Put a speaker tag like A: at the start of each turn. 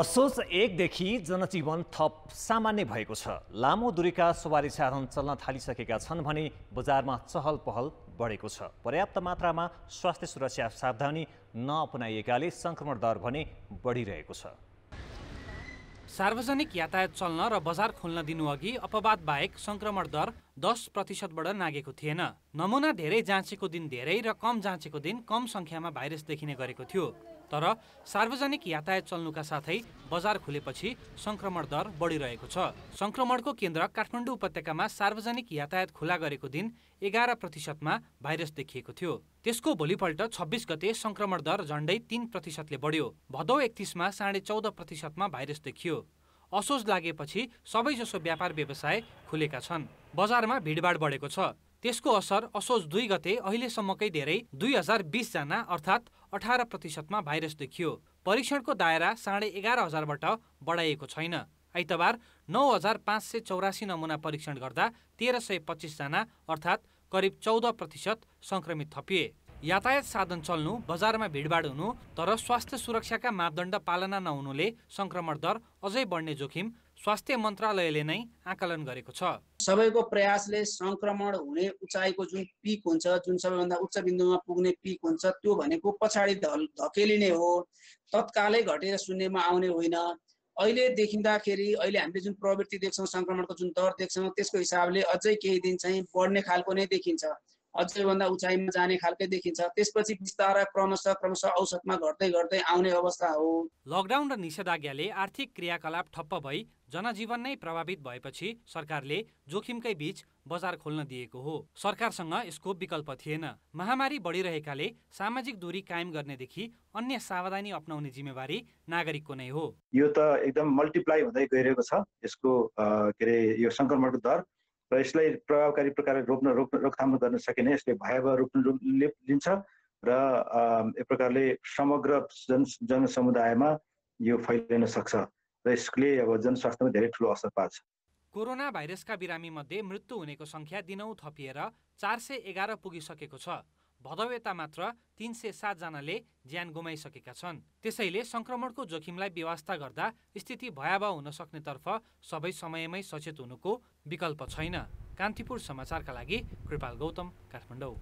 A: असोज एकदेखि जनजीवन थप सामान्य भएको छ लामो दूरीका सवारी साधन चल्न थालिसकेका छन् भने बजारमा चहल पहल बढेको छ पर्याप्त मात्रामा स्वास्थ्य सुरक्षा सावधानी नअपनाइएकाले सङ्क्रमण दर भने बढिरहेको छ सार्वजनिक यातायात चल्न र बजार दिनु दिनुअघि अपवाद बाहेक सङ्क्रमण दर दस प्रतिशतबाट नागेको थिएन नमुना धेरै जाँचेको दिन धेरै र कम जाँचेको दिन कम सङ्ख्यामा भाइरस देखिने गरेको थियो तर सार्वजनिक यातायात चल्नुका साथै बजार खुलेपछि सङ्क्रमण दर बढिरहेको छ सङ्क्रमणको केन्द्र काठमाडौँ उपत्यकामा सार्वजनिक यातायात खुला गरेको दिन एघार प्रतिशतमा भाइरस देखिएको थियो त्यसको भोलिपल्ट छब्बिस गते सङ्क्रमण दर झण्डै तिन प्रतिशतले बढ्यो भदौ एकतिसमा साढे चौध प्रतिशतमा भाइरस देखियो असोज लागेपछि सबैजसो व्यापार व्यवसाय खुलेका छन् बजारमा भिडभाड बढेको छ त्यसको असर असोज दुई गते अहिलेसम्मकै धेरै दुई हजार बिसजना अर्थात् अठार प्रतिशतमा भाइरस देखियो परीक्षणको दायरा साढे एघार हजारबाट बढाइएको छैन आइतबार नौ हजार पाँच सय चौरासी नमुना परीक्षण गर्दा तेह्र सय पच्चिसजना अर्थात् करिब चौध प्रतिशत सङ्क्रमित थपिए यातायात साधन चल्नु बजारमा भिडभाड हुनु तर स्वास्थ्य सुरक्षाका मापदण्ड पालना नहुनुले सङ्क्रमण दर अझै बढ्ने जोखिम स्वास्थ्य मन्त्रालयले नै आकलन गरेको छ
B: सबैको प्रयासले सङ्क्रमण हुने उचाइको जुन पिक हुन्छ जुन सबैभन्दा उच्च बिन्दुमा पुग्ने पिक हुन्छ त्यो भनेको पछाडि धकेलिने हो तत्कालै घटेर शून्यमा आउने होइन अहिले देखिँदाखेरि अहिले हामीले जुन प्रवृत्ति देख्छौँ सङ्क्रमणको जुन दर देख्छौँ त्यसको हिसाबले अझै केही दिन चाहिँ बढ्ने खालको नै देखिन्छ अझै भन्दा उचाइमा जाने खालकै देखिन्छ त्यसपछि बिस्तारै क्रमशः क्रमशः औसतमा घट्दै घट्दै आउने अवस्था हो लकडाउन र
A: निषेधाज्ञाले आर्थिक क्रियाकलाप ठप्प भई जनजीवन नै प्रभावित भएपछि सरकारले जोखिमकै बीच बजार खोल्न दिएको हो सरकारसँग यसको विकल्प थिएन महामारी बढिरहेकाले सामाजिक दूरी कायम गर्नेदेखि अन्य सावधानी अप्नाउने जिम्मेवारी नागरिकको नै हो
C: यो त एकदम मल्टिप्लाई हुँदै गइरहेको छ यसको के अरे यो सङ्क्रमणको दर र यसलाई प्रभावकारी प्रकारले रोप्न रोक्न रोकथाम गर्न सकेन यसले भयावह रूप लिन्छ र एक प्रकारले समग्र जन जनसमुदायमा यो फैलिन सक्छ र यसले अब जनस्वास्थ्यमा धेरै ठुलो असर पार्छ
A: कोरोना भाइरसका बिरामीमध्ये मृत्यु हुनेको सङ्ख्या दिनौँ थपिएर चार सय एघार पुगिसकेको छ भदौ मात्र तिन सय सातजनाले ज्यान गुमाइसकेका छन् त्यसैले सङ्क्रमणको जोखिमलाई व्यवस्था गर्दा स्थिति भयावह हुन सक्नेतर्फ सबै समयमै सचेत हुनुको विकल्प
B: छैन कान्तिपुर समाचारका लागि कृपाल गौतम काठमाडौँ